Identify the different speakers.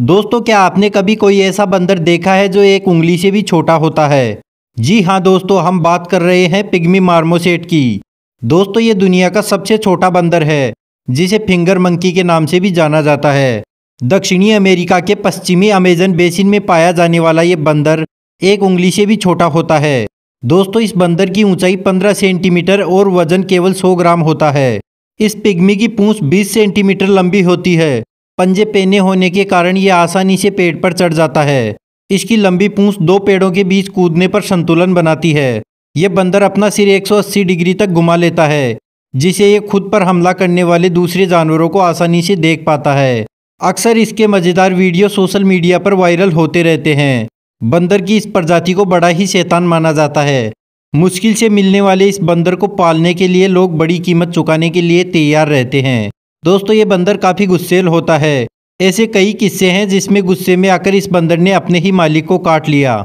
Speaker 1: दोस्तों क्या आपने कभी कोई ऐसा बंदर देखा है जो एक उंगली से भी छोटा होता है जी हाँ दोस्तों हम बात कर रहे हैं पिग्मी मार्मोसेट की दोस्तों ये दुनिया का सबसे छोटा बंदर है जिसे फिंगर मंकी के नाम से भी जाना जाता है दक्षिणी अमेरिका के पश्चिमी अमेजन बेसिन में पाया जाने वाला ये बंदर एक उंगली से भी छोटा होता है दोस्तों इस बंदर की ऊंचाई 15 सेंटीमीटर और वजन केवल 100 ग्राम होता है इस पिग्मी की पूंछ 20 सेंटीमीटर लंबी होती है पंजे पेने होने के कारण ये आसानी से पेड़ पर चढ़ जाता है इसकी लंबी पूंछ दो पेड़ों के बीच कूदने पर संतुलन बनाती है यह बंदर अपना सिर 180 डिग्री तक घुमा लेता है जिसे ये खुद पर हमला करने वाले दूसरे जानवरों को आसानी से देख पाता है अक्सर इसके मज़ेदार वीडियो सोशल मीडिया पर वायरल होते रहते हैं बंदर की इस प्रजाति को बड़ा ही शैतान माना जाता है मुश्किल से मिलने वाले इस बंदर को पालने के लिए लोग बड़ी कीमत चुकाने के लिए तैयार रहते हैं दोस्तों ये बंदर काफ़ी गुस्सेल होता है ऐसे कई किस्से हैं जिसमें गुस्से में आकर इस बंदर ने अपने ही मालिक को काट लिया